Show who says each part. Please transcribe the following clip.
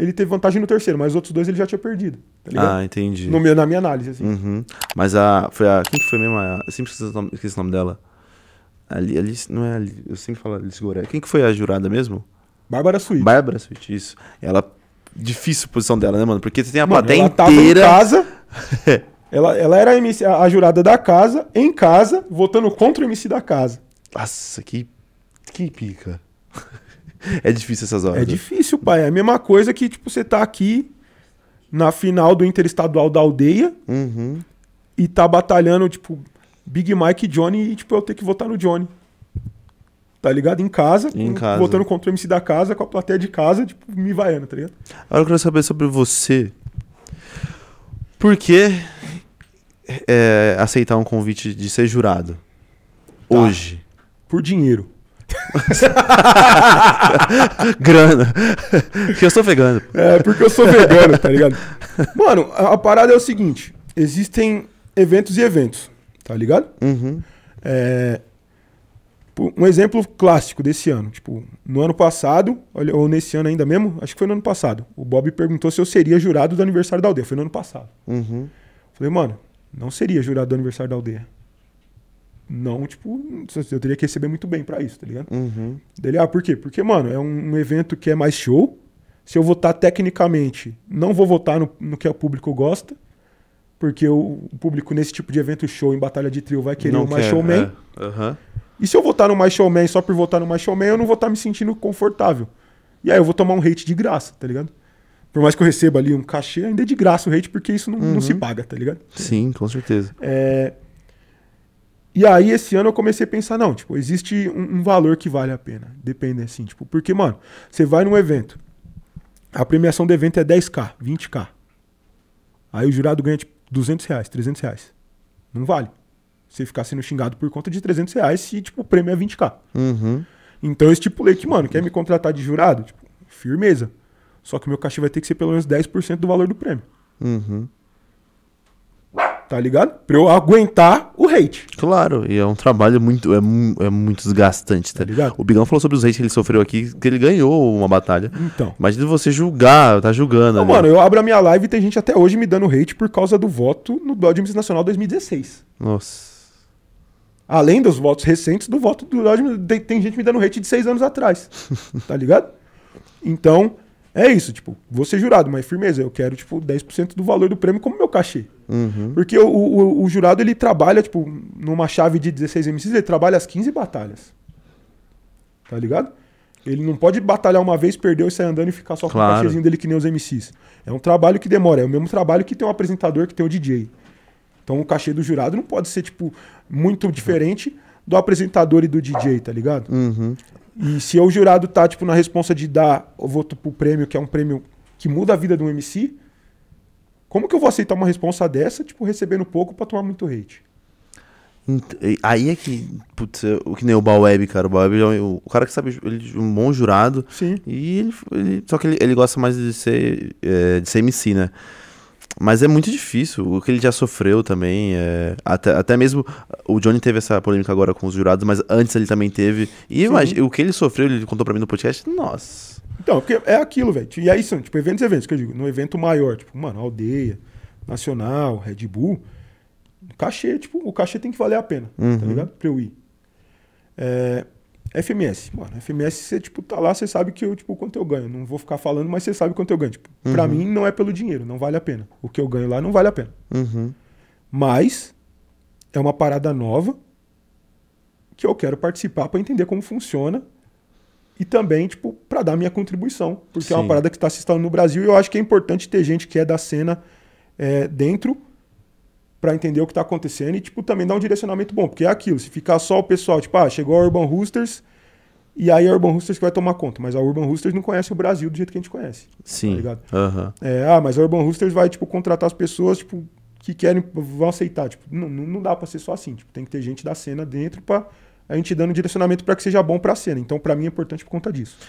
Speaker 1: ele teve vantagem no terceiro, mas os outros dois ele já tinha perdido. Tá ah,
Speaker 2: entendi. No meu, na minha análise, assim. Uhum. Mas a. Foi a. Quem que foi mesmo? A, eu sempre esqueci o nome, esqueci o nome dela. Ali, Alice, não é ali, eu sempre falo Alice Goré. Quem que foi a jurada mesmo? Bárbara Switch. Bárbara Switch, isso. Ela. Difícil a posição dela, né, mano? Porque você tem a mano, plateia inteira. casa.
Speaker 1: ela, ela era a, MC, a, a jurada da casa, em casa, votando contra o MC da casa. Nossa, que. Que
Speaker 2: pica. É difícil essas horas. É né?
Speaker 1: difícil, pai. É a mesma coisa que, tipo, você tá aqui na final do Interestadual da aldeia uhum. e tá batalhando, tipo, Big Mike e Johnny e, tipo, eu ter que votar no Johnny. Tá ligado? Em casa, em casa. votando contra o MC da casa, com a plateia de casa, tipo, me vaiando, tá ligado?
Speaker 2: Agora eu quero saber sobre você. Por que é, aceitar um convite de ser jurado? Tá. Hoje.
Speaker 1: Por dinheiro. Grana. Porque eu sou vegano. É, porque eu sou vegano, tá ligado? Mano, a, a parada é o seguinte: existem eventos e eventos, tá ligado? Uhum. É, um exemplo clássico desse ano. Tipo, no ano passado, ou nesse ano ainda mesmo, acho que foi no ano passado. O Bob perguntou se eu seria jurado do aniversário da aldeia. Foi no ano passado. Uhum. Falei, mano, não seria jurado do aniversário da aldeia. Não, tipo, eu teria que receber muito bem para isso, tá ligado? Uhum. Dele, ah, por quê? Porque, mano, é um evento que é mais show. Se eu votar tecnicamente, não vou votar no, no que o público gosta, porque o, público nesse tipo de evento show, em batalha de trio, vai querer não o mais quer, showman. É. Uhum. E se eu votar no mais showman só por votar no mais showman, eu não vou estar tá me sentindo confortável. E aí eu vou tomar um hate de graça, tá ligado? Por mais que eu receba ali um cachê, ainda é de graça o hate, porque isso não, uhum. não se uhum. paga, tá ligado?
Speaker 2: Sim, com certeza.
Speaker 1: É, e aí, esse ano eu comecei a pensar, não, tipo, existe um, um valor que vale a pena. Depende, assim, tipo, porque, mano, você vai num evento, a premiação do evento é 10k, 20k. Aí o jurado ganha, tipo, 200 reais, 300 reais. Não vale. Você ficar sendo xingado por conta de 300 reais se, tipo, o prêmio é 20k. Uhum. Então eu estipulei que, mano, quer me contratar de jurado? Tipo, firmeza. Só que o meu cachê vai ter que ser pelo menos 10% do valor do prêmio. Uhum tá ligado?
Speaker 2: Pra eu aguentar o hate. Claro, e é um trabalho muito, é, é muito desgastante, tá, tá ligado? O Bigão falou sobre os hates que ele sofreu aqui, que ele ganhou uma batalha. Então. Imagina você julgar, tá julgando. Não, ali. mano, eu
Speaker 1: abro a minha live e tem gente até hoje me dando hate por causa do voto no Dodge Miss Nacional 2016. Nossa. Além dos votos recentes, do voto do Dodge, tem, tem gente me dando hate de seis anos atrás. tá ligado? Então, é isso, tipo, vou ser jurado, mas firmeza, eu quero, tipo, 10% do valor do prêmio como meu cachê. Uhum. Porque o, o, o, jurado, ele trabalha, tipo, numa chave de 16 MCs, ele trabalha as 15 batalhas. Tá ligado? Ele não pode batalhar uma vez, perdeu e sair andando e ficar só com o cachezinho dele que nem os MCs. É um trabalho que demora, é o mesmo trabalho que tem um apresentador, que tem um DJ. Então o cachê do jurado não pode ser, tipo, muito diferente do apresentador e do DJ, tá ligado? Uhum. E se eu, o jurado, tá, tipo, na responsa de dar o voto pro prêmio, que é um prêmio que muda a vida de um MC, como que eu vou aceitar uma responsa dessa, tipo, recebendo pouco pra tomar muito hate?
Speaker 2: Aí é que, putz, é o que nem o Baweb, cara. O Baweb é o, o cara que sabe, ele é um bom jurado. Sim. E ele, ele só que ele, ele, gosta mais de ser, é, de ser MC, né? Mas é muito difícil. O que ele já sofreu também. É... Até, até mesmo. O Johnny teve essa polêmica agora com os jurados, mas antes ele também teve. E imagina, o que ele sofreu, ele contou pra mim no podcast. Nossa.
Speaker 1: Então, porque é aquilo, velho. E aí são, tipo, eventos e eventos, que eu digo. No evento maior, tipo, mano, aldeia, nacional, Red Bull. Cachê, tipo, o cachê tem que valer a pena, tá uhum. tá ligado? Pra eu ir. É, FMS, mano, FMS, você, tipo, tá lá, você sabe que eu, tipo, quanto eu ganho. Não vou ficar falando, mas você sabe quanto eu ganho. Tipo, uhum. Pra mim, não é pelo dinheiro, não vale a pena. O que eu ganho lá não vale a pena. Uhum. Mas é uma parada nova que eu quero participar para entender como funciona e também, tipo, para dar minha contribuição. Porque Sim. é uma parada que está se instalando no Brasil e eu acho que é importante ter gente que é da cena é, dentro para entender o que está acontecendo e, tipo, também dar um direcionamento bom, porque é aquilo, se ficar só o pessoal, tipo, ah, chegou a Urban Roosters e aí a Urban Roosters que vai tomar conta, mas a Urban Roosters não conhece o Brasil do jeito que a gente conhece. Tá Sim. Tá uhum. é, ah, mas a Urban Roosters vai, tipo, contratar as pessoas, tipo, que querem, vão aceitar, tipo, não, não dá para ser só assim, tipo, tem que ter gente da cena dentro para a gente dando direcionamento para que seja bom para a cena. Então, para mim é importante por conta disso.